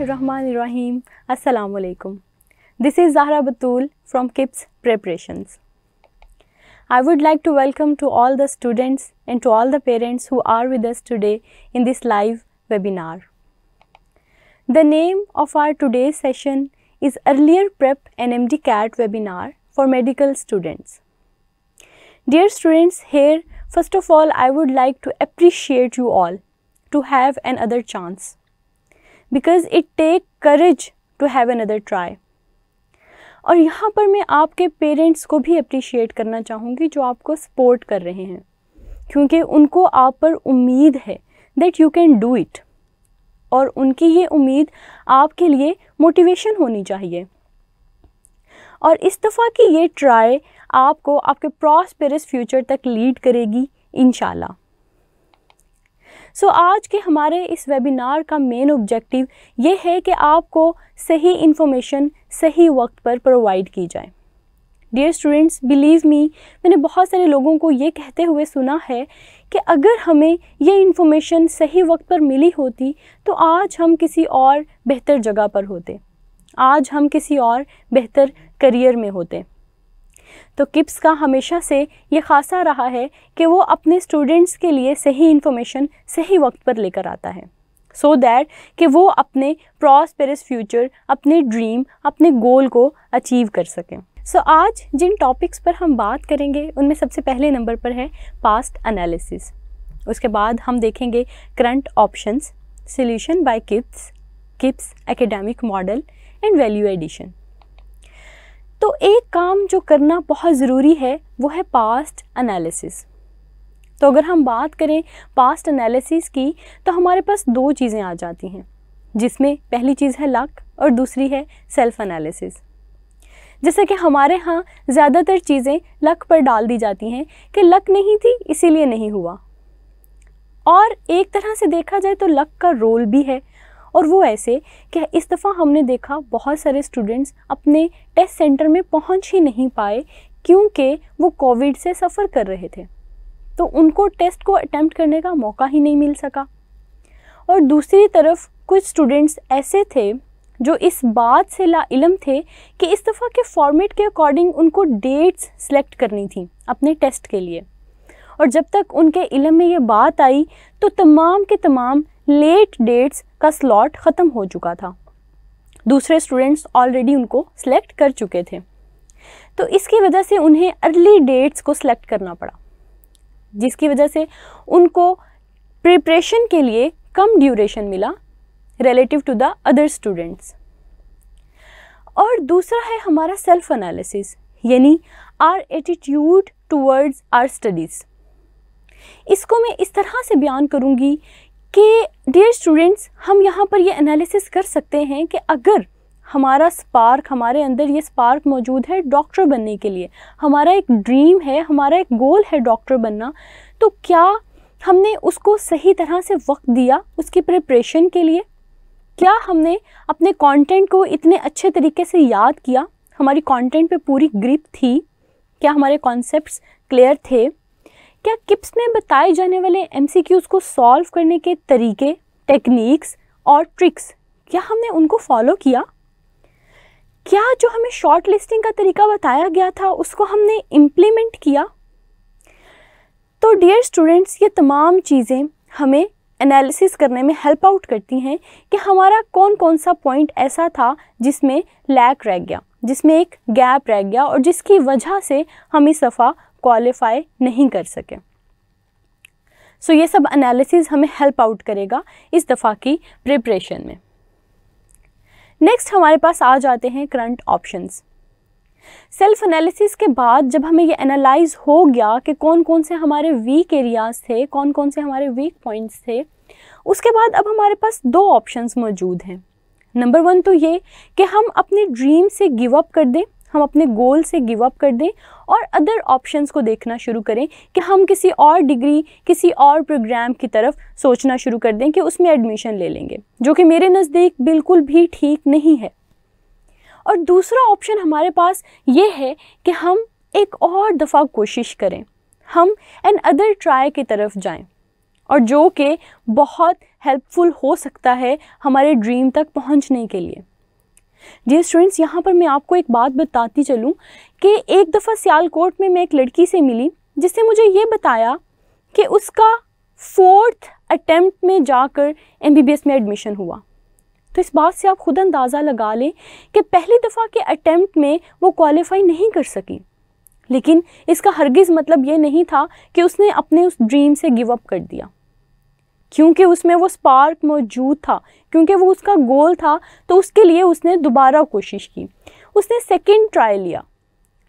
Bismillahirrahmanirrahim. Assalamu alaikum. This is Zahra Batul from KIPS Preparations. I would like to welcome to all the students and to all the parents who are with us today in this live webinar. The name of our today's session is Earlier Prep and MD CAT webinar for medical students. Dear students, here first of all I would like to appreciate you all to have another chance because it take courage to have another try और यहाँ पर मैं आपके parents को भी appreciate करना चाहूँगी जो आपको सपोर्ट कर रहे हैं क्योंकि उनको आप पर उम्मीद है that you can do it और उनकी ये उम्मीद आपके लिए मोटिवेशन होनी चाहिए और इस दफ़ा की ये ट्राई आपको आपके प्रॉस्पेरस फ्यूचर तक लीड करेगी इन सो so, आज के हमारे इस वेबिनार का मेन ऑब्जेक्टिव ये है कि आपको सही इन्फॉर्मेशन सही वक्त पर प्रोवाइड की जाए डियर स्टूडेंट्स बिलीव मी मैंने बहुत सारे लोगों को ये कहते हुए सुना है कि अगर हमें ये इन्फॉर्मेशन सही वक्त पर मिली होती तो आज हम किसी और बेहतर जगह पर होते आज हम किसी और बेहतर करियर में होते तो किप्स का हमेशा से ये खासा रहा है कि वो अपने स्टूडेंट्स के लिए सही इन्फॉर्मेशन सही वक्त पर लेकर आता है सो so दैट कि वो अपने प्रॉस्पेरस फ्यूचर अपने ड्रीम अपने गोल को अचीव कर सकें सो so, आज जिन टॉपिक्स पर हम बात करेंगे उनमें सबसे पहले नंबर पर है पास्ट एनालिसिस उसके बाद हम देखेंगे current options solution by Kips Kips academic model and value addition तो एक काम जो करना बहुत ज़रूरी है वो है पास्ट एनालिसिस तो अगर हम बात करें पास्ट एनालिसिस की तो हमारे पास दो चीज़ें आ जाती हैं जिसमें पहली चीज़ है लक और दूसरी है सेल्फ एनालिसिस जैसे कि हमारे यहाँ ज़्यादातर चीज़ें लक पर डाल दी जाती हैं कि लक नहीं थी इसीलिए नहीं हुआ और एक तरह से देखा जाए तो लक का रोल भी है और वो ऐसे कि इस दफ़ा हमने देखा बहुत सारे स्टूडेंट्स अपने टेस्ट सेंटर में पहुंच ही नहीं पाए क्योंकि वो कोविड से सफ़र कर रहे थे तो उनको टेस्ट को अटैम्प्ट करने का मौका ही नहीं मिल सका और दूसरी तरफ कुछ स्टूडेंट्स ऐसे थे जो इस बात से ला इलम थे कि इस दफ़ा के फॉर्मेट के अकॉर्डिंग उनको डेट्स सेलेक्ट करनी थी अपने टेस्ट के लिए और जब तक उनके इलम में ये बात आई तो तमाम के तमाम लेट डेट्स का स्लॉट ख़त्म हो चुका था दूसरे स्टूडेंट्स ऑलरेडी उनको सेलेक्ट कर चुके थे तो इसकी वजह से उन्हें अर्ली डेट्स को सिलेक्ट करना पड़ा जिसकी वजह से उनको प्रिपरेशन के लिए कम ड्यूरेशन मिला relative to the other students और दूसरा है हमारा सेल्फ एनालिसिस यानी our attitude towards our studies इसको मैं इस तरह से बयान करूँगी कि डियर स्टूडेंट्स हम यहाँ पर ये एनालिसिस कर सकते हैं कि अगर हमारा स्पार्क हमारे अंदर ये स्पार्क मौजूद है डॉक्टर बनने के लिए हमारा एक ड्रीम है हमारा एक गोल है डॉक्टर बनना तो क्या हमने उसको सही तरह से वक्त दिया उसकी प्रिपरेशन के लिए क्या हमने अपने कंटेंट को इतने अच्छे तरीके से याद किया हमारी कंटेंट पे पूरी ग्रिप थी क्या हमारे कॉन्सेप्ट क्लियर थे क्या किप्स में बताए जाने वाले एम को सॉल्व करने के तरीके टेक्निक्स और ट्रिक्स क्या हमने उनको फॉलो किया क्या जो हमें शॉर्ट लिस्टिंग का तरीका बताया गया था उसको हमने इम्प्लीमेंट किया तो डियर स्टूडेंट्स ये तमाम चीज़ें हमें एनालिसिस करने में हेल्प आउट करती हैं कि हमारा कौन कौन सा पॉइंट ऐसा था जिसमें लैक रह गया जिसमें एक गैप रह गया और जिसकी वजह से हम इस दफ़ा क्वालिफाई नहीं कर सके सो so, ये सब एनालिसिस हमें हेल्प आउट करेगा इस दफ़ा की प्रिपरेशन में नेक्स्ट हमारे पास आ जाते हैं करंट ऑप्शंस सेल्फ एनालिसिस के बाद जब हमें ये एनालाइज हो गया कि कौन कौन से हमारे वीक एरियाज थे कौन कौन से हमारे वीक पॉइंट्स थे उसके बाद अब हमारे पास दो ऑप्शंस मौजूद हैं नंबर वन तो ये कि हम अपने ड्रीम से गिव अप कर दें हम अपने गोल से गिव अप कर दें और अदर ऑप्शंस को देखना शुरू करें कि हम किसी और डिग्री किसी और प्रोग्राम की तरफ सोचना शुरू कर दें कि उसमें एडमिशन ले लेंगे जो कि मेरे नज़दीक बिल्कुल भी ठीक नहीं है और दूसरा ऑप्शन हमारे पास ये है कि हम एक और दफ़ा कोशिश करें हम एन अदर ट्राई की तरफ जाएं और जो कि बहुत हेल्पफुल हो सकता है हमारे ड्रीम तक पहुंचने के लिए जी स्टूडेंट्स यहाँ पर मैं आपको एक बात बताती चलूँ कि एक दफ़ा सियालकोट में मैं एक लड़की से मिली जिसने मुझे ये बताया कि उसका फोर्थ अटैम्प्ट में जाकर एस में एडमिशन हुआ तो इस बात से आप खुद अंदाज़ा लगा लें कि पहली दफ़ा के अटैम्प्ट में वो क्वालिफाई नहीं कर सकी लेकिन इसका हरगिज़ मतलब ये नहीं था कि उसने अपने उस ड्रीम से गिव अप कर दिया क्योंकि उसमें वो स्पार्क मौजूद था क्योंकि वो उसका गोल था तो उसके लिए उसने दोबारा कोशिश की उसने सेकेंड ट्राई लिया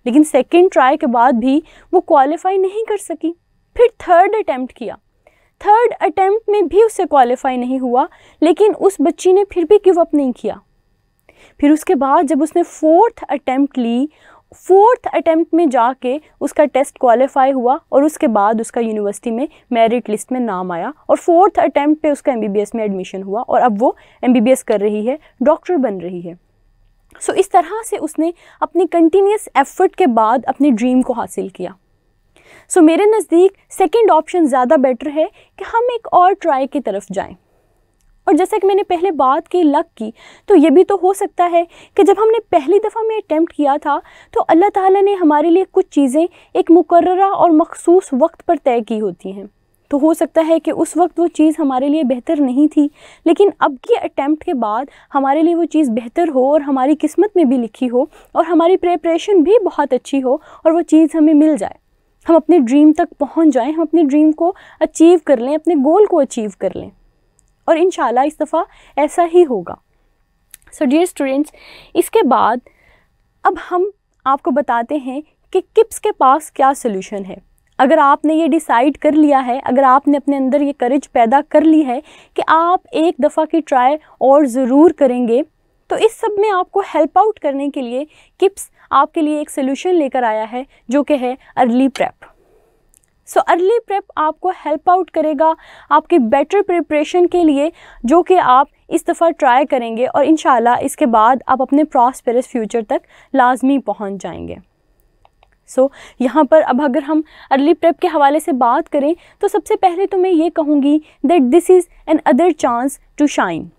लेकिन सेकेंड ट्राई के बाद भी वो क्वालिफाई नहीं कर सकी फिर थर्ड अटैम्प्ट किया थर्ड अटैम्प्ट में भी उससे क्वालिफाई नहीं हुआ लेकिन उस बच्ची ने फिर भी गिव अप नहीं किया फिर उसके बाद जब उसने फोर्थ अटैम्प्ट ली फोर्थ अटैम्प्ट में जाके उसका टेस्ट क्वालिफाई हुआ और उसके बाद उसका यूनिवर्सिटी में मेरिट लिस्ट में नाम आया और फोर्थ अटैम्प्ट उसका एम में एडमिशन हुआ और अब वो एम कर रही है डॉक्टर बन रही है सो so, इस तरह से उसने अपने कंटिन्यूस एफर्ट के बाद अपने ड्रीम को हासिल किया सो so, मेरे नज़दीक सेकेंड ऑप्शन ज़्यादा बेटर है कि हम एक और ट्राई की तरफ जाएं और जैसा कि मैंने पहले बात की लक की तो ये भी तो हो सकता है कि जब हमने पहली दफ़ा में अटैम्प्ट किया था तो अल्लाह ताला ने हमारे लिए कुछ चीज़ें एक मुकर्रा और मखसूस वक्त पर तय की होती हैं तो हो सकता है कि उस वक्त वो चीज़ हमारे लिए बेहतर नहीं थी लेकिन अब के अटैम्प्ट के बाद हमारे लिए वो चीज़ बेहतर हो और हमारी किस्मत में भी लिखी हो और हमारी प्रेपरेशन भी बहुत अच्छी हो और वो चीज़ हमें मिल जाए हम अपने ड्रीम तक पहुंच जाएं हम अपने ड्रीम को अचीव कर लें अपने गोल को अचीव कर लें और इन इस दफ़ा ऐसा ही होगा सो डियर स्टूडेंट्स इसके बाद अब हम आपको बताते हैं कि किप्स के पास क्या सोल्यूशन है अगर आपने ये डिसाइड कर लिया है अगर आपने अपने अंदर ये करेज पैदा कर ली है कि आप एक दफ़ा की ट्राई और ज़रूर करेंगे तो इस सब में आपको हेल्प आउट करने के लिए किप्स आपके लिए एक सोल्यूशन लेकर आया है जो कि है early prep so early prep आपको हेल्प आउट करेगा आपकी बेटर प्रिपरेशन के लिए जो कि आप इस दफ़ा ट्राई करेंगे और इन इसके बाद आप अपने प्रॉस्पेरस फ्यूचर तक लाजमी पहुँच जाएंगे सो so, यहाँ पर अब अगर हम अर्ली प्रेप के हवाले से बात करें तो सबसे पहले तो मैं ये कहूँगी that this is another chance to shine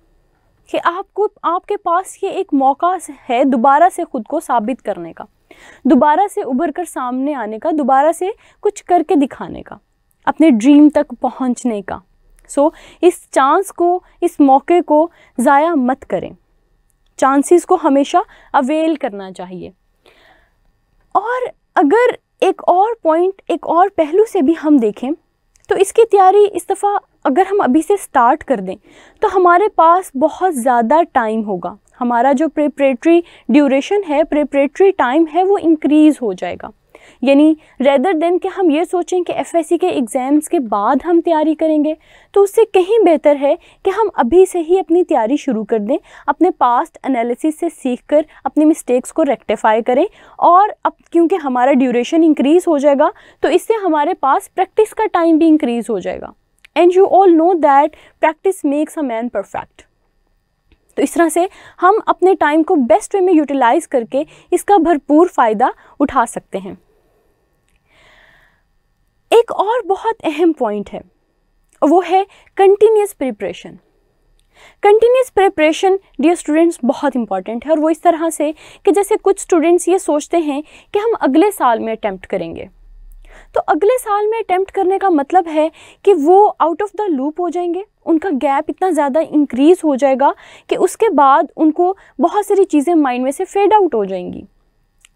कि आपको आपके पास ये एक मौका है दोबारा से ख़ुद को साबित करने का दोबारा से उभर कर सामने आने का दोबारा से कुछ करके दिखाने का अपने ड्रीम तक पहुंचने का सो so, इस चांस को इस मौके को ज़ाया मत करें चांसेस को हमेशा अवेल करना चाहिए और अगर एक और पॉइंट एक और पहलू से भी हम देखें तो इसकी तैयारी इस दफ़ा अगर हम अभी से स्टार्ट कर दें तो हमारे पास बहुत ज़्यादा टाइम होगा हमारा जो प्रिपरेटरी ड्यूरेशन है प्रिपरेटरी टाइम है वो इंक्रीज़ हो जाएगा यानी रेदर देन कि हम ये सोचें कि एफ के एग्ज़ाम्स के बाद हम तैयारी करेंगे तो उससे कहीं बेहतर है कि हम अभी से ही अपनी तैयारी शुरू कर दें अपने पास्ट एनालिसिस से सीख कर मिस्टेक्स को रेक्टिफाई करें और अब क्योंकि हमारा ड्यूरेशन इंक्रीज़ हो जाएगा तो इससे हमारे पास प्रैक्टिस का टाइम भी इंक्रीज़ हो जाएगा and you all know that practice makes a man perfect तो इस तरह से हम अपने टाइम को बेस्ट वे में यूटिलाइज़ करके इसका भरपूर फ़ायदा उठा सकते हैं एक और बहुत अहम पॉइंट है वो है continuous preparation continuous preparation dear students बहुत इंपॉर्टेंट है और वो इस तरह से कि जैसे कुछ स्टूडेंट्स ये सोचते हैं कि हम अगले साल में अटैम्प्ट करेंगे तो अगले साल में अटैम्प्ट करने का मतलब है कि वो आउट ऑफ द लूप हो जाएंगे उनका गैप इतना ज़्यादा इंक्रीज़ हो जाएगा कि उसके बाद उनको बहुत सारी चीज़ें माइंड में से फेड आउट हो जाएंगी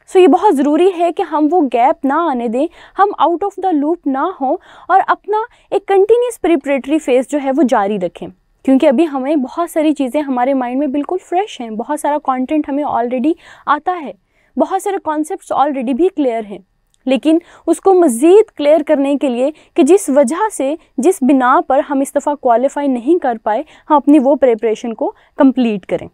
सो so, ये बहुत ज़रूरी है कि हम वो गैप ना आने दें हम आउट ऑफ द लूप ना हों और अपना एक कंटिन्यूस प्रिपरेटरी फेज़ जो है वो जारी रखें क्योंकि अभी हमें बहुत सारी चीज़ें हमारे माइंड में बिल्कुल फ्रेश हैं बहुत सारा कंटेंट हमें ऑलरेडी आता है बहुत सारे कॉन्सेप्ट्स ऑलरेडी भी क्लियर हैं लेकिन उसको मज़ीद क्लियर करने के लिए कि जिस वजह से जिस बिना पर हम इस दफ़ा क्वालिफ़ाई नहीं कर पाए हम अपनी वो प्रेपरेशन को कंप्लीट करें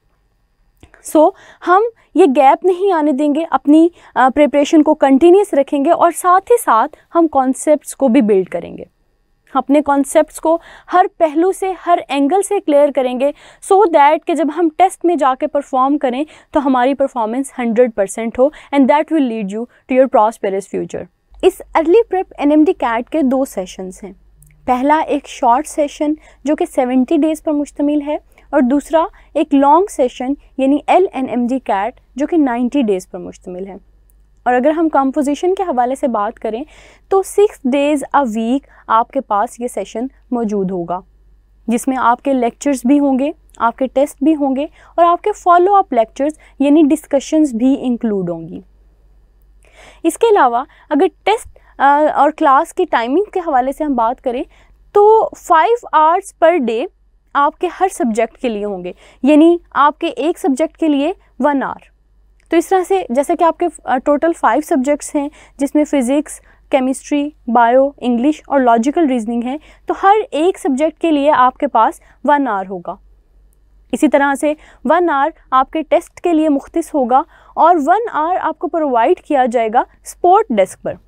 सो so, हम ये गैप नहीं आने देंगे अपनी प्रिपरेशन को कंटिन्यूस रखेंगे और साथ ही साथ हम कॉन्सेप्ट्स को भी बिल्ड करेंगे अपने कॉन्सेप्ट्स को हर पहलू से हर एंगल से क्लियर करेंगे सो so दैट कि जब हम टेस्ट में जाके परफॉर्म करें तो हमारी परफॉर्मेंस 100 परसेंट हो and that will lead you to your prosperous future इस अर्ली प्रिप एन कैट के दो सेशंस हैं पहला एक शॉर्ट सेशन जो कि 70 डेज़ पर मुश्तमिल है और दूसरा एक लॉन्ग सेशन यानी L N M D CAT जो कि 90 डेज़ पर मुश्तमिल है और अगर हम कंपोजिशन के हवाले से बात करें तो सिक्स डेज़ अ वीक आपके पास ये सेशन मौजूद होगा जिसमें आपके लेक्चर्स भी होंगे आपके टेस्ट भी होंगे और आपके फॉलो अप लेक्चर्स यानी डिस्कशंस भी इंक्लूड होंगी इसके अलावा अगर टेस्ट और क्लास की टाइमिंग के हवाले से हम बात करें तो फाइव आवर्स पर डे आपके हर सब्जेक्ट के लिए होंगे यानी आपके एक सब्जेक्ट के लिए वन आवर तो इस तरह से जैसे कि आपके टोटल फाइव सब्जेक्ट्स हैं जिसमें फ़िज़िक्स केमिस्ट्री बायो इंग्लिश और लॉजिकल रीजनिंग है तो हर एक सब्जेक्ट के लिए आपके पास वन आर होगा इसी तरह से वन आर आपके टेस्ट के लिए मुख्त होगा और वन आवर आपको प्रोवाइड किया जाएगा स्पोर्ट डेस्क पर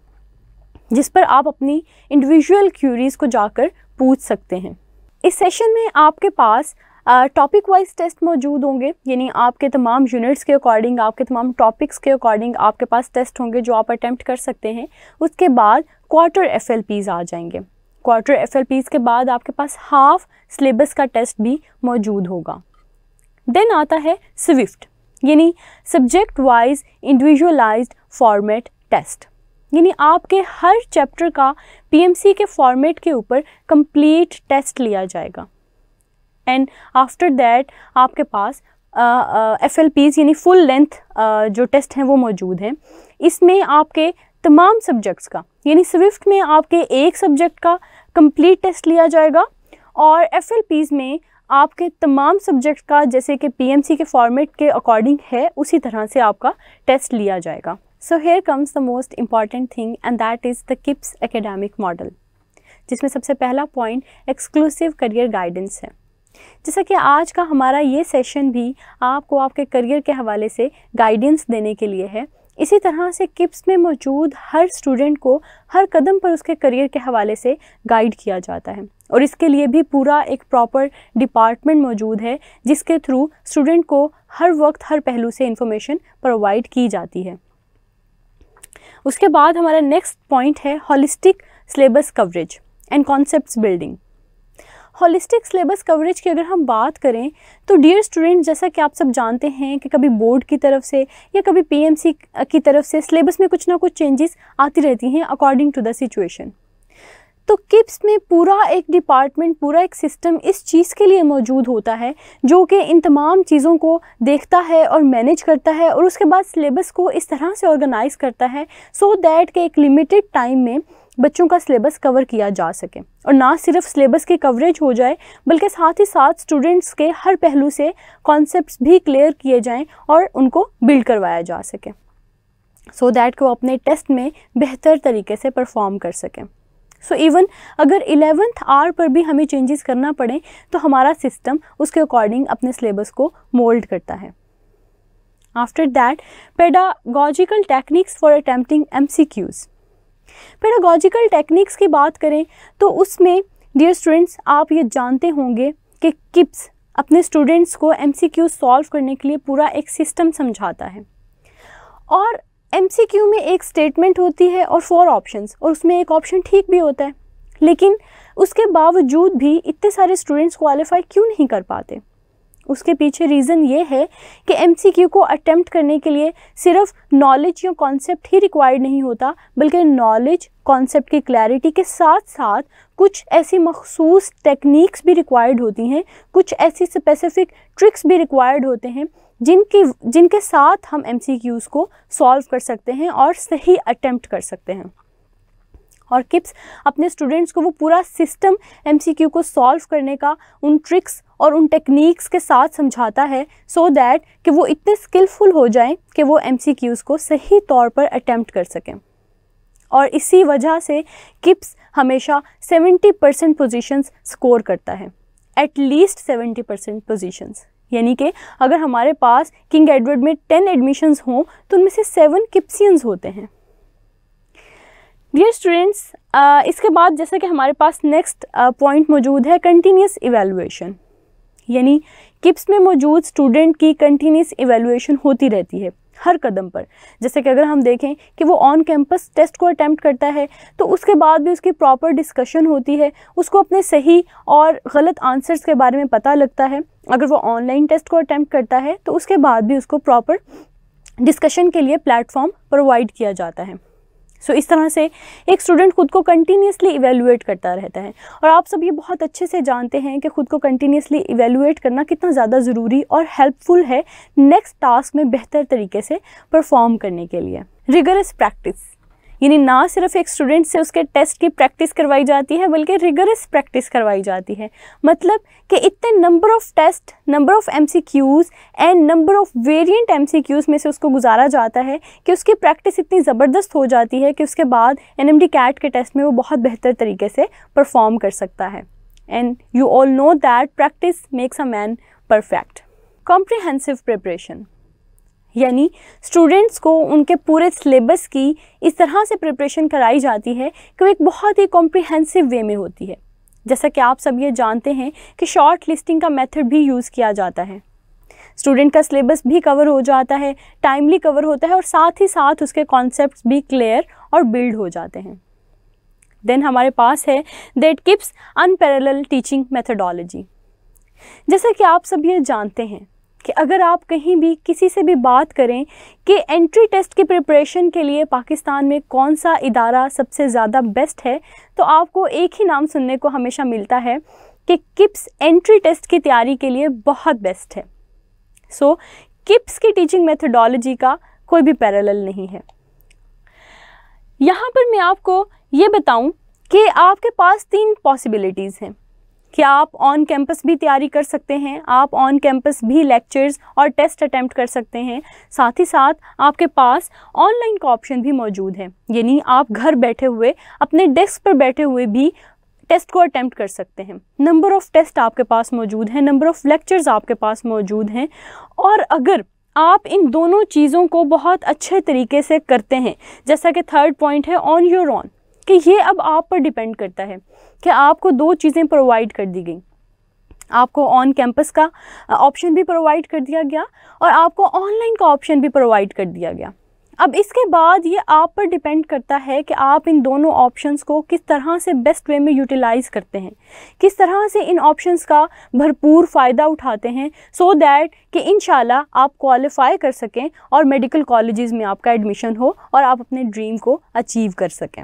जिस पर आप अपनी इंडिविजुअल क्यूरीज़ को जाकर पूछ सकते हैं इस सेशन में आपके पास टॉपिक वाइज टेस्ट मौजूद होंगे यानी आपके तमाम यूनिट्स के अकॉर्डिंग आपके तमाम टॉपिक्स के अकॉर्डिंग आपके पास टेस्ट होंगे जो आप अटैम्प्ट कर सकते हैं उसके बाद क्वार्टर एफ आ जाएंगे क्वार्टर एफ के बाद आपके पास हाफ सिलेबस का टेस्ट भी मौजूद होगा देन आता है स्विफ्ट यानी subject wise individualised format test यानी आपके हर चैप्टर का पीएमसी के फॉर्मेट के ऊपर कंप्लीट टेस्ट लिया जाएगा एंड आफ्टर दैट आपके पास एफ एल पीज यानी फुल लेंथ जो टेस्ट हैं वो मौजूद हैं इसमें आपके तमाम सब्जेक्ट्स का यानी स्विफ्ट में आपके एक सब्जेक्ट का कंप्लीट टेस्ट लिया जाएगा और एफ एल पीज में आपके तमाम सब्जेक्ट का जैसे कि पी एम सी के फॉर्मेट के अकॉर्डिंग है उसी तरह से आपका टेस्ट लिया जाएगा so here comes the most important thing and that is the KIPS academic model जिसमें सबसे पहला पॉइंट एक्सक्लूसिव करियर गाइडेंस है जैसा कि आज का हमारा ये सेशन भी आपको आपके करियर के हवाले से गाइडेंस देने के लिए है इसी तरह से किप्स में मौजूद हर स्टूडेंट को हर कदम पर उसके करियर के हवाले से गाइड किया जाता है और इसके लिए भी पूरा एक प्रॉपर डिपार्टमेंट मौजूद है जिसके थ्रू स्टूडेंट को हर वक्त हर पहलू से इंफॉर्मेशन प्रोवाइड की जाती है उसके बाद हमारा नेक्स्ट पॉइंट है holistic syllabus coverage and concept building holistic syllabus coverage की अगर हम बात करें तो डियर स्टूडेंट जैसा कि आप सब जानते हैं कि कभी बोर्ड की तरफ से या कभी पीएमसी की तरफ से सिलेबस में कुछ ना कुछ चेंजेस आती रहती हैं अकॉर्डिंग टू द सिचुएशन तो किप्स में पूरा एक डिपार्टमेंट पूरा एक सिस्टम इस चीज़ के लिए मौजूद होता है जो कि इन तमाम चीज़ों को देखता है और मैनेज करता है और उसके बाद सिलेबस को इस तरह से ऑर्गेनाइज़ करता है सो so दैट के एक लिमिटेड टाइम में बच्चों का सिलेबस कवर किया जा सके और ना सिर्फ सिलेबस की कवरेज हो जाए बल्कि साथ ही साथ स्टूडेंट्स के हर पहलू से कॉन्सेप्ट भी क्लियर किए जाएँ और उनको बिल्ड करवाया जा सके सो so दैट को अपने टेस्ट में बेहतर तरीके से परफॉर्म कर सकें सो so इवन अगर एलेवेंथ आर पर भी हमें चेंजेस करना पड़े तो हमारा सिस्टम उसके अकॉर्डिंग अपने सिलेबस को मोल्ड करता है after that pedagogical techniques for attempting M C Qs pedagogical techniques की बात करें तो उसमें डियर स्टूडेंट्स आप ये जानते होंगे कि किप्स अपने स्टूडेंट्स को एम सॉल्व करने के लिए पूरा एक सिस्टम समझाता है और एम में एक स्टेटमेंट होती है और फोर ऑप्शंस और उसमें एक ऑप्शन ठीक भी होता है लेकिन उसके बावजूद भी इतने सारे स्टूडेंट्स क्वालिफाई क्यों नहीं कर पाते उसके पीछे रीज़न ये है कि एम को अटैम्प्ट करने के लिए सिर्फ नॉलेज या कॉन्सेप्ट ही रिक्वायर्ड नहीं होता बल्कि नॉलेज कॉन्सेप्ट की क्लैरिटी के साथ साथ कुछ ऐसी मखसूस टेक्निक्स भी रिक्वायर्ड होती हैं कुछ ऐसी स्पेसिफिक ट्रिक्स भी रिक्वायर्ड होते हैं जिनकी जिनके साथ हम एम को सॉल्व कर सकते हैं और सही अटैम्प्ट कर सकते हैं और किप्स अपने स्टूडेंट्स को वो पूरा सिस्टम एम को सॉल्व करने का उन ट्रिक्स और उन टेक्निक्स के साथ समझाता है सो so दैट कि वो इतने स्किलफुल हो जाएं कि वो एम को सही तौर पर अटैम्प्ट कर सकें और इसी वजह से किप्स हमेशा 70 परसेंट पोजिशंस स्कोर करता है एट लीस्ट 70 परसेंट पोजिशंस यानी कि अगर हमारे पास किंग एडवर्ड में 10 एडमिशन्स हों तो उनमें से सेवन किप्सियंस होते हैं डियर स्टूडेंट्स इसके बाद जैसा कि हमारे पास नेक्स्ट पॉइंट मौजूद है कंटिन्यूस इवेलुएशन यानी किप्स में मौजूद स्टूडेंट की कंटिन्यूस इवेलुएशन होती रहती है हर कदम पर जैसे कि अगर हम देखें कि वो ऑन कैंपस टेस्ट को अटैम्प्ट करता है तो उसके बाद भी उसकी प्रॉपर डिस्कशन होती है उसको अपने सही और गलत आंसर्स के बारे में पता लगता है अगर वो ऑनलाइन टेस्ट को अटैम्प्ट करता है तो उसके बाद भी उसको प्रॉपर डिस्कशन के लिए प्लेटफॉर्म प्रोवाइड किया जाता है सो so, इस तरह से एक स्टूडेंट खुद को कंटिन्यूसली इवेलुएट करता रहता है और आप सब ये बहुत अच्छे से जानते हैं कि खुद को कंटिन्यूसली इवेलुएट करना कितना ज़्यादा ज़रूरी और हेल्पफुल है नेक्स्ट टास्क में बेहतर तरीके से परफॉर्म करने के लिए रिगरस प्रैक्टिस यानी ना सिर्फ एक स्टूडेंट से उसके टेस्ट की प्रैक्टिस करवाई जाती है बल्कि रिगरस प्रैक्टिस करवाई जाती है मतलब कि इतने number of test number of them and number of variant them में से उसको गुजारा जाता है कि उसकी प्रैक्टिस इतनी ज़बरदस्त हो जाती है कि उसके बाद एन कैट के टेस्ट में वो बहुत बेहतर तरीके से परफॉर्म कर सकता है and you all know that practice makes a man perfect comprehensive preparation यानी स्टूडेंट्स को उनके पूरे सिलेबस की इस तरह से प्रिपरेशन कराई जाती है कि वो एक बहुत ही कॉम्प्रिहेंसिव वे में होती है जैसा कि आप सब ये जानते हैं कि शॉर्ट लिस्टिंग का मेथड भी यूज़ किया जाता है स्टूडेंट का सिलेबस भी कवर हो जाता है टाइमली कवर होता है और साथ ही साथ उसके कॉन्सेप्ट भी क्लियर और बिल्ड हो जाते हैं देन हमारे पास है that KIPS unparalleled teaching methodology जैसा कि आप सब ये जानते हैं कि अगर आप कहीं भी किसी से भी बात करें कि एंट्री टेस्ट की प्रिपरेशन के लिए पाकिस्तान में कौन सा इदारा सबसे ज़्यादा बेस्ट है तो आपको एक ही नाम सुनने को हमेशा मिलता है कि किप्स एंट्री टेस्ट की तैयारी के लिए बहुत बेस्ट है सो so, किप्स की टीचिंग मेथडोलॉजी का कोई भी पैरेलल नहीं है यहाँ पर मैं आपको ये बताऊँ कि आपके पास तीन पॉसिबिलिटीज़ हैं क्या आप ऑन कैंपस भी तैयारी कर सकते हैं आप ऑन कैंपस भी लेक्चर्स और टेस्ट अटैम्प्ट कर सकते हैं साथ ही साथ आपके पास ऑनलाइन का ऑप्शन भी मौजूद है यानी आप घर बैठे हुए अपने डेस्क पर बैठे हुए भी टेस्ट को अटैम्प्ट कर सकते हैं नंबर ऑफ़ टेस्ट आपके पास मौजूद हैं नंबर ऑफ़ लेक्चर्स आपके पास मौजूद हैं और अगर आप इन दोनों चीज़ों को बहुत अच्छे तरीके से करते हैं जैसा कि थर्ड पॉइंट है ऑन योर ऑन कि ये अब आप पर डिपेंड करता है कि आपको दो चीज़ें प्रोवाइड कर दी गई आपको ऑन कैंपस का ऑप्शन भी प्रोवाइड कर दिया गया और आपको ऑनलाइन का ऑप्शन भी प्रोवाइड कर दिया गया अब इसके बाद ये आप पर डिपेंड करता है कि आप इन दोनों ऑप्शंस को किस तरह से बेस्ट वे में यूटिलाइज़ करते हैं किस तरह से इन ऑप्शंस का भरपूर फ़ायदा उठाते हैं सो so दैट कि इन आप क्वालिफ़ाई कर सकें और मेडिकल कॉलेज़ में आपका एडमिशन हो और आप अपने ड्रीम को अचीव कर सकें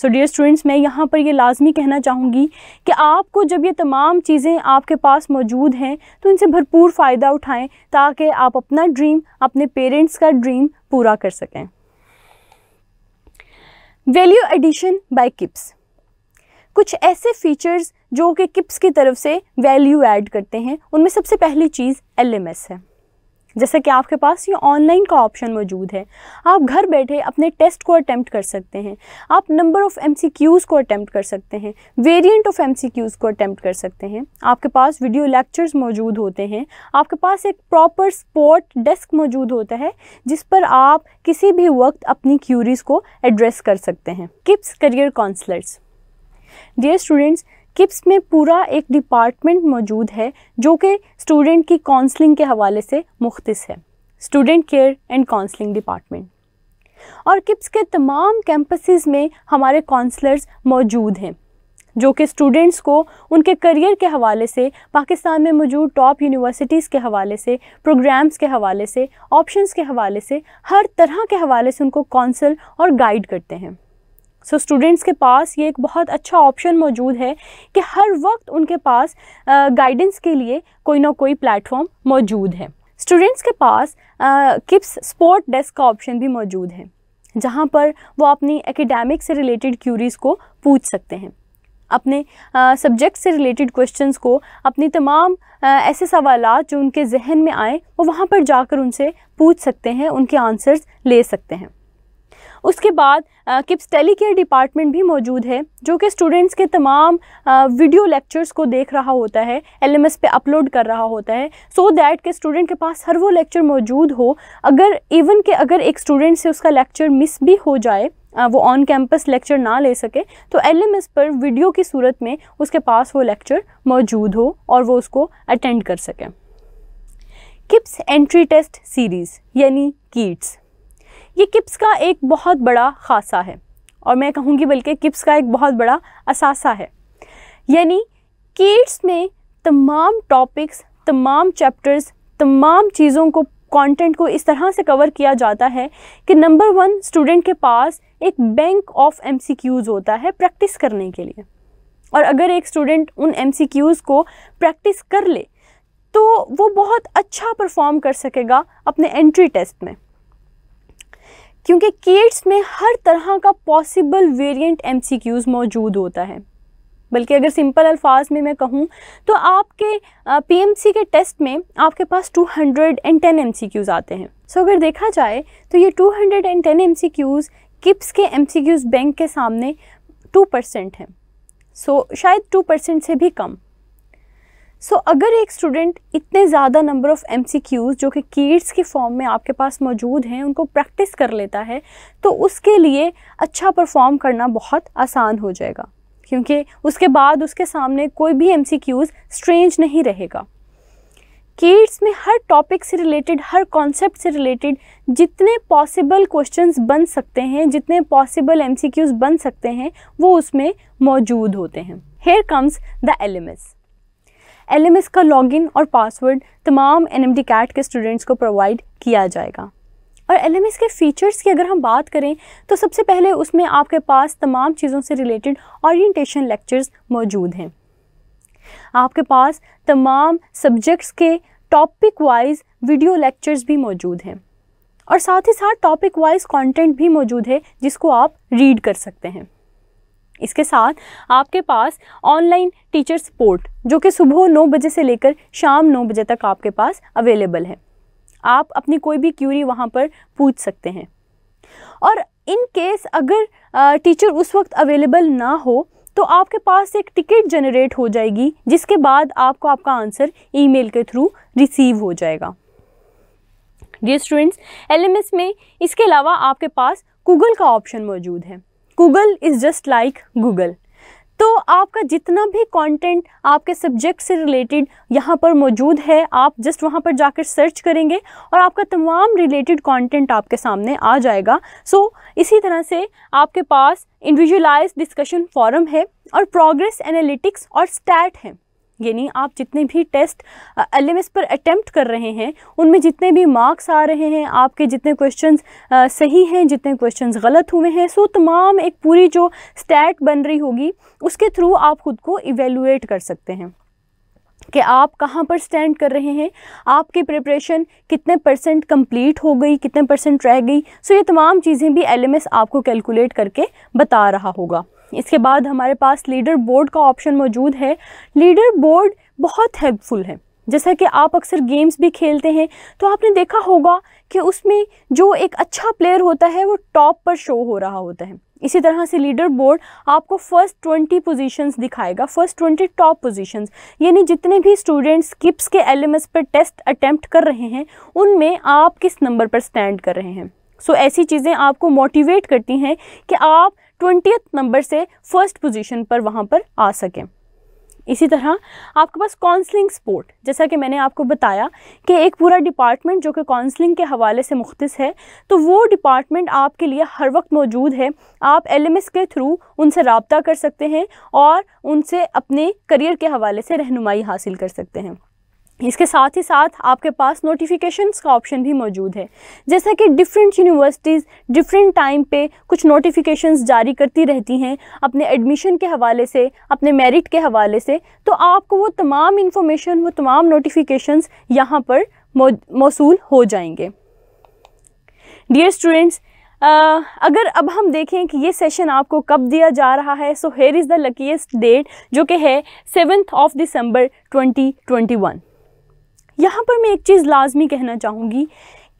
सो डियर स्टूडेंट्स मैं यहाँ पर ये लाजमी कहना चाहूँगी कि आपको जब ये तमाम चीज़ें आपके पास मौजूद हैं तो इनसे भरपूर फ़ायदा उठाएं ताकि आप अपना ड्रीम अपने पेरेंट्स का ड्रीम पूरा कर सकें वैल्यू एडिशन बाय किप्स कुछ ऐसे फीचर्स जो कि किप्स की तरफ से वैल्यू ऐड करते हैं उनमें सबसे पहली चीज़ एल है जैसे कि आपके पास ये ऑनलाइन का ऑप्शन मौजूद है आप घर बैठे अपने टेस्ट को अटैम्प्ट कर सकते हैं आप नंबर ऑफ़ एम को अटैम्प्ट कर सकते हैं वेरिएंट ऑफ एम को अटैम्प्ट कर सकते हैं आपके पास वीडियो लेक्चर्स मौजूद होते हैं आपके पास एक प्रॉपर स्पोर्ट डेस्क मौजूद होता है जिस पर आप किसी भी वक्त अपनी क्यूरीज को एड्रेस कर सकते हैं KIPS career counsellors dear students KIPS में पूरा एक डिपार्टमेंट मौजूद है जो कि स्टूडेंट की काउंसलिंग के हवाले से मुख्तस है student care and counselling department और किप्स के तमाम कैंपसेस में हमारे काउंसलर्स मौजूद हैं जो कि स्टूडेंट्स को उनके करियर के हवाले से पाकिस्तान में मौजूद टॉप यूनिवर्सिटीज़ के हवाले से प्रोग्राम्स के हवाले से ऑप्शंस के हवाले से हर तरह के हवाले से उनको काउंसल और गाइड करते हैं सो so, स्टूडेंट्स के पास ये एक बहुत अच्छा ऑप्शन मौजूद है कि हर वक्त उनके पास गाइडेंस के लिए कोई ना कोई प्लेटफॉर्म मौजूद है स्टूडेंट्स के पास किप्स स्पोर्ट डेस्क का ऑप्शन भी मौजूद है जहाँ पर वो अपनी एकेडमिक से रिलेटेड क्यूरीज़ को पूछ सकते हैं अपने सब्जेक्ट से रिलेटेड क्वेश्चंस को अपनी तमाम ऐसे सवाल जो उनके जहन में आए वो वहाँ पर जाकर उनसे पूछ सकते हैं उनके आंसर्स ले सकते हैं उसके बाद किप्स टेली केयर डिपार्टमेंट भी मौजूद है जो कि स्टूडेंट्स के तमाम वीडियो लेक्चर्स को देख रहा होता है एल पे अपलोड कर रहा होता है सो दैट के स्टूडेंट के पास हर वो लेक्चर मौजूद हो अगर इवन के अगर एक स्टूडेंट से उसका लेक्चर मिस भी हो जाए वो ऑन कैंपस लेक्चर ना ले सके तो एल पर वीडियो की सूरत में उसके पास वो लेक्चर मौजूद हो और वो उसको अटेंड कर सकें किप्स एंट्री टेस्ट सीरीज़ यानी कीट्स ये किप्स का एक बहुत बड़ा खासा है और मैं कहूँगी बल्कि किप्स का एक बहुत बड़ा असासा है यानी किड्स में तमाम टॉपिक्स तमाम चैप्टर्स तमाम चीज़ों को कंटेंट को इस तरह से कवर किया जाता है कि नंबर वन स्टूडेंट के पास एक बैंक ऑफ एम होता है प्रैक्टिस करने के लिए और अगर एक स्टूडेंट उन एम को प्रैक्टिस कर ले तो वो बहुत अच्छा परफॉर्म कर सकेगा अपने एंट्री टेस्ट में क्योंकि किड्स में हर तरह का पॉसिबल वेरिएंट एमसीक्यूज़ मौजूद होता है बल्कि अगर सिंपल अल्फाज में मैं कहूँ तो आपके पीएमसी के टेस्ट में आपके पास 210 एमसीक्यूज़ आते हैं सो अगर देखा जाए तो ये 210 एमसीक्यूज़ किप्स के एमसीक्यूज़ बैंक के सामने 2 परसेंट हैं सो so, शायद 2 परसेंट से भी कम सो so, अगर एक स्टूडेंट इतने ज़्यादा नंबर ऑफ़ एम जो कि कीट्स के फॉर्म में आपके पास मौजूद हैं उनको प्रैक्टिस कर लेता है तो उसके लिए अच्छा परफॉर्म करना बहुत आसान हो जाएगा क्योंकि उसके बाद उसके सामने कोई भी एम स्ट्रेंज नहीं रहेगा कीट्स में हर टॉपिक से रिलेटेड हर कॉन्सेप्ट से रिलेटेड जितने पॉसिबल क्वेश्चन बन सकते हैं जितने पॉसिबल एम बन सकते हैं वो उसमें मौजूद होते हैं here comes the LMS L का लॉगिन और पासवर्ड तमाम एन कैट के स्टूडेंट्स को प्रोवाइड किया जाएगा और एल के फ़ीचर्स की अगर हम बात करें तो सबसे पहले उसमें आपके पास तमाम चीज़ों से रिलेटेड ओरिएंटेशन लेक्चर्स मौजूद हैं आपके पास तमाम सब्जेक्ट्स के टॉपिक वाइज वीडियो लेक्चर्स भी मौजूद हैं और साथ ही साथ टॉपिक वाइज कंटेंट भी मौजूद है जिसको आप रीड कर सकते हैं इसके साथ आपके पास ऑनलाइन टीचर सपोर्ट जो कि सुबह नौ बजे से लेकर शाम नौ बजे तक आपके पास अवेलेबल है आप अपनी कोई भी क्यूरी वहाँ पर पूछ सकते हैं और इन केस अगर टीचर उस वक्त अवेलेबल ना हो तो आपके पास एक टिकट जनरेट हो जाएगी जिसके बाद आपको आपका आंसर ईमेल के थ्रू रिसीव हो जाएगा डियर स्टूडेंट्स एलएमएस में इसके अलावा आपके पास गूगल का ऑप्शन मौजूद है Google is just like Google तो आपका जितना भी कंटेंट आपके सब्जेक्ट से रिलेटेड यहाँ पर मौजूद है आप जस्ट वहाँ पर जाकर सर्च करेंगे और आपका तमाम रिलेटेड कंटेंट आपके सामने आ जाएगा सो so, इसी तरह से आपके पास इंडिविजुअलाइज डिस्कशन फॉरम है और प्रोग्रेस एनालिटिक्स और स्टैट है यानी आप जितने भी टेस्ट एल पर अटैम्प्ट कर रहे हैं उनमें जितने भी मार्क्स आ रहे हैं आपके जितने क्वेश्चंस सही हैं जितने क्वेश्चंस गलत हुए हैं सो तमाम एक पूरी जो स्टैट बन रही होगी उसके थ्रू आप ख़ुद को इवेलुएट कर सकते हैं कि आप कहाँ पर स्टैंड कर रहे हैं आपकी प्रिपरेशन कितने परसेंट कंप्लीट हो गई कितने परसेंट रह गई सो ये तमाम चीज़ें भी एलएमएस आपको कैलकुलेट करके बता रहा होगा इसके बाद हमारे पास लीडर बोर्ड का ऑप्शन मौजूद है लीडर बोर्ड बहुत हेल्पफुल है जैसा कि आप अक्सर गेम्स भी खेलते हैं तो आपने देखा होगा कि उसमें जो एक अच्छा प्लेयर होता है वो टॉप पर शो हो रहा होता है इसी तरह से लीडर बोर्ड आपको फर्स्ट ट्वेंटी पोजीशंस दिखाएगा फर्स्ट ट्वेंटी टॉप पोजीशंस यानी जितने भी स्टूडेंट्स किप्स के एलएमएस पर टेस्ट अटैम्प्ट कर रहे हैं उनमें आप किस नंबर पर स्टैंड कर रहे हैं सो so, ऐसी चीज़ें आपको मोटिवेट करती हैं कि आप ट्वेंटी नंबर से फर्स्ट पोजीशन पर वहाँ पर आ सकें इसी तरह आपके पास काउंसलिंग सपोर्ट जैसा कि मैंने आपको बताया कि एक पूरा डिपार्टमेंट जो कि काउंसलिंग के हवाले से मुख्तस है तो वो डिपार्टमेंट आपके लिए हर वक्त मौजूद है आप एल के थ्रू उनसे रबता कर सकते हैं और उनसे अपने करियर के हवाले से रहनुमाई हासिल कर सकते हैं इसके साथ ही साथ आपके पास नोटिफिकेशंस का ऑप्शन भी मौजूद है जैसा कि डिफरेंट यूनिवर्सिटीज़ डिफरेंट टाइम पे कुछ नोटिफिकेशंस जारी करती रहती हैं अपने एडमिशन के हवाले से अपने मेरिट के हवाले से तो आपको वो तमाम इन्फॉर्मेशन वो तमाम नोटिफिकेशंस यहाँ पर मौसू हो जाएंगे डियर स्टूडेंट्स Uh, अगर अब हम देखें कि ये सेशन आपको कब दिया जा रहा है so here is the luckiest date जो कि है सेवन्थ ऑफ दिसंबर 2021 यहाँ पर मैं एक चीज़ लाजमी कहना चाहूँगी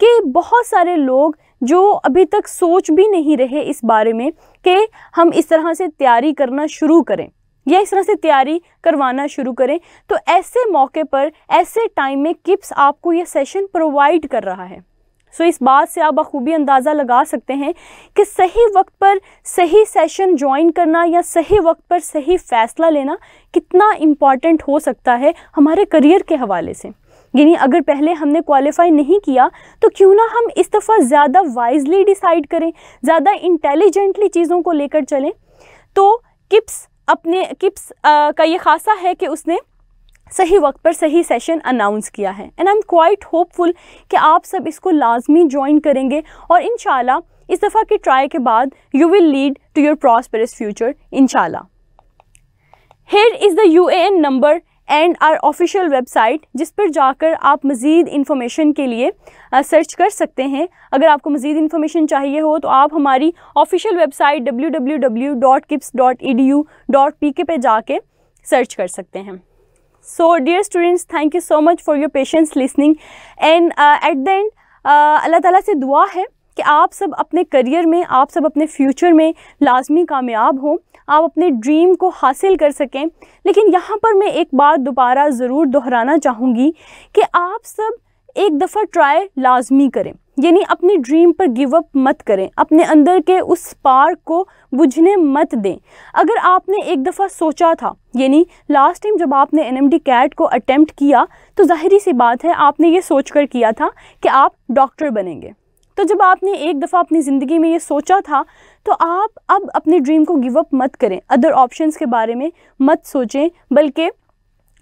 कि बहुत सारे लोग जो अभी तक सोच भी नहीं रहे इस बारे में कि हम इस तरह से तैयारी करना शुरू करें या इस तरह से तैयारी करवाना शुरू करें तो ऐसे मौके पर ऐसे टाइम में किप्स आपको यह सेशन प्रोवाइड कर रहा है सो so, इस बात से आप बखूबी अंदाज़ा लगा सकते हैं कि सही वक्त पर सही सेशन ज्वाइन करना या सही वक्त पर सही फ़ैसला लेना कितना इम्पॉर्टेंट हो सकता है हमारे करियर के हवाले से यानी अगर पहले हमने क्वालिफाई नहीं किया तो क्यों ना हम इस दफ़ा ज़्यादा वाइजली डिसाइड करें ज़्यादा इंटेलिजेंटली चीज़ों को लेकर चलें तो किप्स अपने किप्स आ, का ये खासा है कि उसने सही वक्त पर सही सेशन अनाउंस किया है and I am quite hopeful कि आप सब इसको लाजमी ज्वाइन करेंगे और इन इस दफ़ा के ट्राई के बाद you will lead to your prosperous future in here is the U A N number and our official website जिस पर जाकर आप मज़ीद इन्फॉर्मेशन के लिए सर्च uh, कर सकते हैं अगर आपको मज़ीद इन्फॉर्मेशन चाहिए हो तो आप हमारी official website W W W dot KIPS dot E D U dot P K पर जाके सर्च कर सकते हैं so dear students thank you so much for your patience listening and at the end अल्लाह ताला से दुआ है कि आप सब अपने करियर में आप सब अपने फ्यूचर में लाजमी कामयाब हों आप अपने ड्रीम को हासिल कर सकें लेकिन यहाँ पर मैं एक बात दोबारा ज़रूर दोहराना चाहूँगी कि आप सब एक दफ़ा ट्राई लाजमी करें यानी अपने ड्रीम पर गिव अप मत करें अपने अंदर के उस पार्क को बुझने मत दें अगर आपने एक दफ़ा सोचा था यानी लास्ट टाइम जब आपने एन एम डी कैट को अटैम्प्ट किया तो जाहिर सी बात है आपने ये सोच कर किया था कि आप डॉक्टर बनेंगे तो जब आपने एक दफ़ा अपनी ज़िंदगी में ये सोचा था तो आप अब अपने ड्रीम को गिव अप मत करें अदर ऑप्शंस के बारे में मत सोचें बल्कि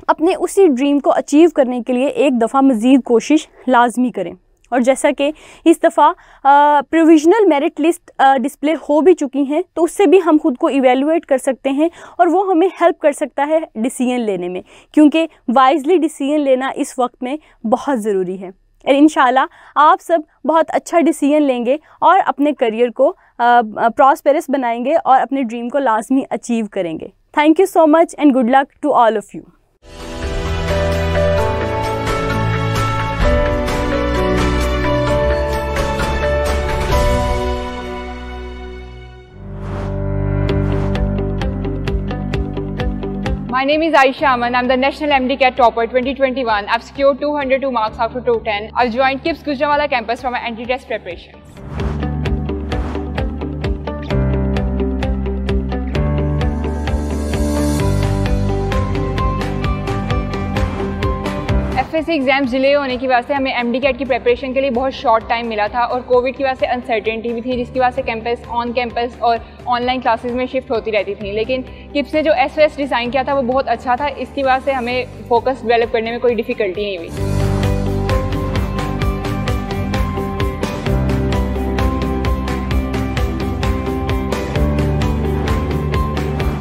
अपने उसी ड्रीम को अचीव करने के लिए एक दफ़ा मज़ीद कोशिश लाजमी करें और जैसा कि इस दफ़ा प्रोविजनल मेरिट लिस्ट डिस्प्ले हो भी चुकी हैं तो उससे भी हम खुद को इवेलुएट कर सकते हैं और वो हमें हेल्प कर सकता है डिसीजन लेने में क्योंकि वाइजली डिसीजन लेना इस वक्त में बहुत ज़रूरी है इन आप सब बहुत अच्छा डिसीजन लेंगे और अपने करियर को प्रॉस्पेरस बनाएंगे और अपने ड्रीम को लाजमी अचीव करेंगे thank you so much and good luck to all of you My name is Aisha Aman. I'm the National MD CAT Topper 2021. I've secured 202 marks out of 210. I've joined KIPS Gujranwala campus for my anti test preparation. F S exams delay होने की वजह से हमें M D CAT की preparation के लिए बहुत short time मिला था और कोविड की वजह से अनसर्टेनिटी भी थी जिसकी वजह से कैंपस ऑन कैंपस और ऑनलाइन क्लासेस में शिफ्ट होती रहती थी लेकिन किप्स ने जो एस डिज़ाइन किया था वो बहुत अच्छा था इसकी वजह से हमें फोकस डेवलप करने में कोई डिफ़िकल्टी नहीं हुई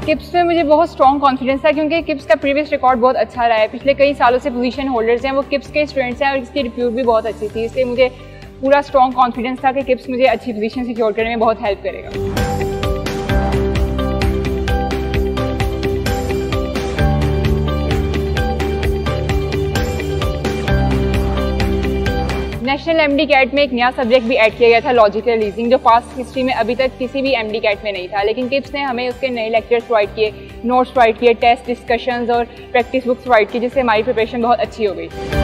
किप्स में मुझे बहुत स्ट्रॉन्ग कॉन्फिडेंस था क्योंकि किप्स का प्रीवियस रिकॉर्ड बहुत अच्छा रहा है पिछले कई सालों से पोजीशन होल्डर्स हैं वो किप्स के स्टूडेंट्स हैं और इसकी रिप्यूट भी बहुत अच्छी थी इसलिए मुझे पूरा स्ट्रॉन्ग कॉन्फिडेंस था कि किप्स मुझे अच्छी पोजीशन सिक्योर करने में बहुत हेल्प करेगा नेशनल एमडी कैट में एक नया सब्जेक्ट भी ऐड किया गया था लॉजिकल रीजनिंग जो पास्ट हिस्ट्री में अभी तक किसी भी एमडी कैट में नहीं था लेकिन टिप्स ने हमें उसके नए लेक्चर्स प्रोवाइड किए नोट्स प्रोवाइड किए टेस्ट डिस्कशंस और प्रैक्टिस बुक्स प्रोवाइड किए जिससे हमारी प्रिपरेशन बहुत अच्छी हो गई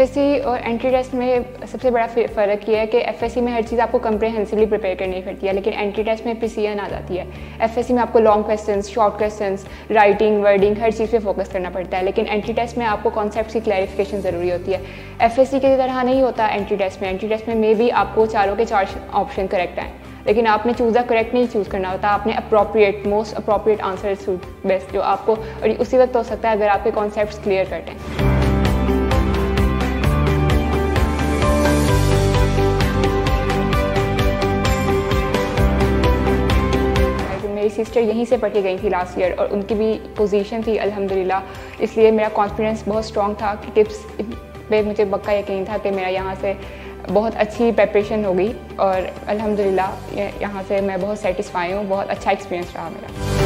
एफ और एंट्री टेस्ट में सबसे बड़ा फ़र्क ये है कि एफ में हर चीज़ आपको कम्प्रहेंसिवली प्रिपेयर करनी पड़ती है लेकिन एंट्री टेस्ट में प्रिसीजन आ जाती है एफ में आपको long question short question writing wording हर चीज़ पे फोकस करना पड़ता है लेकिन एंट्री टेस्ट में आपको कॉन्सेप्ट की क्लैरिफिकेशन ज़रूरी होती है एफ की तरह नहीं होता एंट्री टेस्ट में एंट्री टेस्ट में मे भी आपको चारों के चार ऑप्शन करेक्ट आएँ लेकिन आपने चूजा करेक्ट नहीं चूज़ करना होता आपने appropriate most appropriate answer best जो आपको और उसी वक्त हो सकता है अगर आपके कॉन्सेप्ट क्लियर करते हैं मेरी सिस्टर यहीं से पढ़ के गई थी लास्ट ईयर और उनकी भी पोजीशन थी अल्हम्दुलिल्लाह इसलिए मेरा कॉन्फिडेंस बहुत स्ट्रॉन्ग था कि टिप्स पे मुझे पक्का यकीन था कि मेरा यहाँ से बहुत अच्छी प्रेपरेशन होगी और अल्हम्दुलिल्लाह यहाँ से मैं बहुत सेटिस्फाई हूँ बहुत अच्छा एक्सपीरियंस रहा मेरा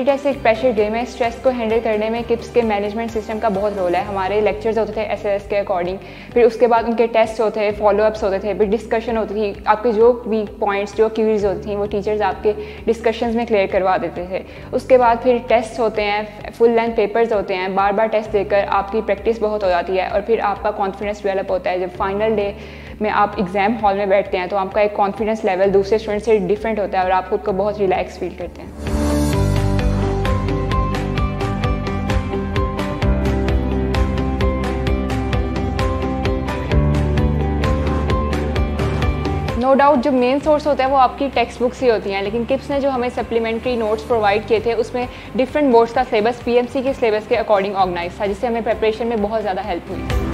एक प्रेशर डे में स्ट्रेस को हैंडल करने में किप्स के मैनेजमेंट सिस्टम का बहुत रोल है हमारे लेक्चर्स होते थे एस के अकॉर्डिंग फिर उसके बाद उनके टेस्ट होते थे फॉलोअप्स होते थे फिर डिस्कशन होती थी आपके जो वीक पॉइंट्स जो क्यूरीज होती थी वो टीचर्स आपके डिस्कशंस में क्लियर करवा देते थे उसके बाद फिर टेस्ट होते हैं फुल लेंथ पेपर्स होते हैं बार बार टेस्ट देकर आपकी प्रैक्टिस बहुत हो जाती है और फिर आपका कॉन्फिडेंस डेवलप होता है जब फाइनल डे में आप एग्ज़ाम हॉल में बैठते हैं तो आपका एक कॉन्फिडेंस लेवल दूसरे स्टूडेंट से डिफरेंट होता है और आप खुद को बहुत रिलैक्स फील करते हैं नो डाउट जो मेन सोर्स होता है वो आपकी टेक्स्ट बुक्स ही होती हैं लेकिन किप्स ने जो हमें सप्लीमेंट्री नोट्स प्रोवाइड किए थे उसमें डिफरेंट बोर्ड्स का सिलेबस पी के सिलेबस के अकॉर्डिंग ऑर्गनाइज था जिससे हमें प्रेपरेशन में बहुत ज़्यादा हेल्प हुई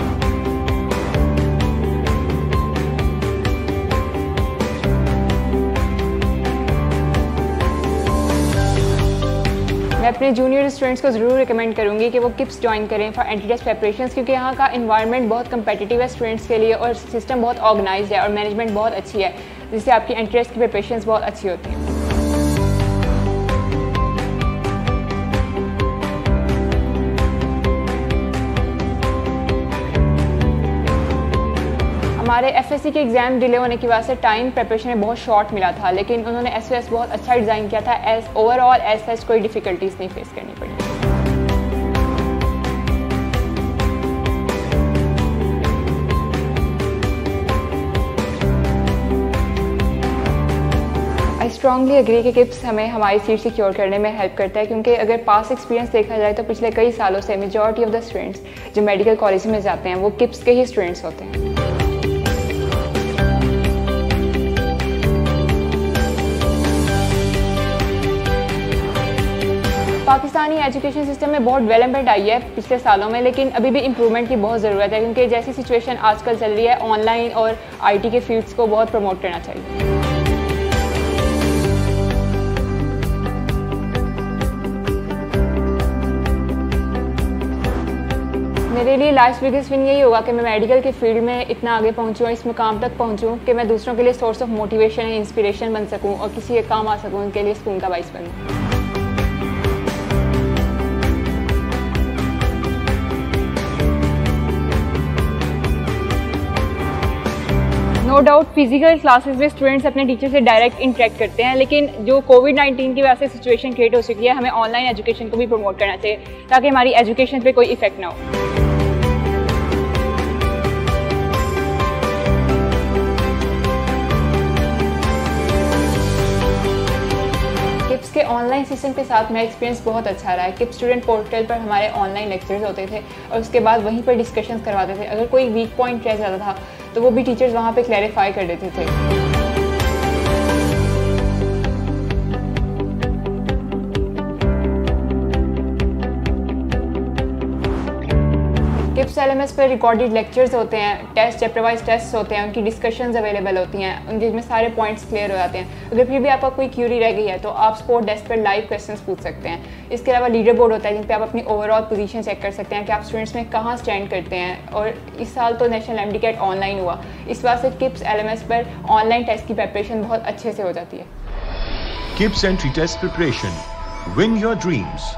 अपने जूनियर स्टूडेंट्स को ज़रूर रिकमेंड करूँगी कि वो किप्स ज्वाइन करें फॉर एंटी टेस्ट प्रेपरेशन क्योंकि यहाँ का इन्वायरमेंट बहुत कम्पेटिटिव है स्टूडेंट्स के लिए और सिस्टम बहुत ऑर्गनाइज है और मैनेजमेंट बहुत अच्छी है जिससे आपकी एंट्रेस की प्रेपरेशन बहुत अच्छी होती है हमारे एफ के एग्ज़ाम डिले होने की वजह से टाइम प्रेपरेशन में बहुत शॉर्ट मिला था लेकिन उन्होंने एस बहुत अच्छा डिज़ाइन किया था एस ओवरऑल एस एस कोई डिफ़िकल्टीज़ नहीं फेस करनी पड़ी स्ट्रांगली अग्री के किप्स हमें हमारी सीट सिक्योर करने में हेल्प करता है क्योंकि अगर पास एक्सपीरियंस देखा जाए तो पिछले कई सालों से मेजॉरिटी ऑफ द स्टूडेंट्स जो मेडिकल कॉलेज में जाते हैं वो किप्स के ही स्टूडेंट्स होते हैं पाकिस्तानी एजुकेशन सिस्टम में बहुत डेवलपमेंट आई है पिछले सालों में लेकिन अभी भी इम्प्रूवमेंट की बहुत ज़रूरत है क्योंकि जैसी सिचुएशन आजकल चल रही है ऑनलाइन और आईटी के फील्ड्स को बहुत प्रमोट करना चाहिए मेरे लिए लाइफ बिगेस्ट विन यही होगा कि मैं मेडिकल के फील्ड में इतना आगे पहुँचूँ इस मुकाम तक पहुँचूँ कि मैं दूसरों के लिए source of motivation and inspiration बन सकूँ और किसी एक काम आ सकूँ उनके लिए स्कूल का बाइस बनूँ नो डाउट फिजिकल क्लासेस में स्टूडेंट्स अपने टीचर से डायरेक्ट इंटरेक्ट करते हैं लेकिन जो कोविड नाइन्टीन की वजह से सिचुएशन क्रिएट हो चुकी है हमें ऑनलाइन एजुकेशन को भी प्रमोट करना चाहिए ताकि हमारी एजुकेशन पे कोई इफेक्ट ना हो के ऑनलाइन सिस्टम के साथ मेरा एक्सपीरियंस बहुत अच्छा रहा है कि स्टूडेंट पोर्टल पर हमारे ऑनलाइन लेक्चर्स होते थे और उसके बाद वहीं पर डिस्कशंस करवाते थे अगर कोई वीक पॉइंट रह जाता था तो वो भी टीचर्स वहाँ पे क्लैरिफाई कर देते थे फिफ्थ एल पर रिकॉर्डेड लेक्चर्स होते हैं टेस्ट चैप्टर टेस्ट होते हैं उनकी डिस्कशंस अवेलेबल होती हैं उनके जिसमें सारे पॉइंट्स क्लियर हो जाते हैं अगर फिर भी आपका कोई क्यूरी रह गई है तो आप स्पोर्ट डेस्क पर लाइव क्वेश्चन पूछ सकते हैं इसके अलावा लीडर बोर्ड होता है जिन पर आप अपनी ओवरऑल पोजीशन चेक कर सकते हैं कि आप स्टूडेंट्स में कहाँ स्टैंड करते हैं और इस साल तो नेशनल एम ऑनलाइन हुआ इस बात से किप्स एल पर ऑनलाइन टेस्ट की प्रेपरेशन बहुत अच्छे से हो जाती है KIPS entry test preparation win your dreams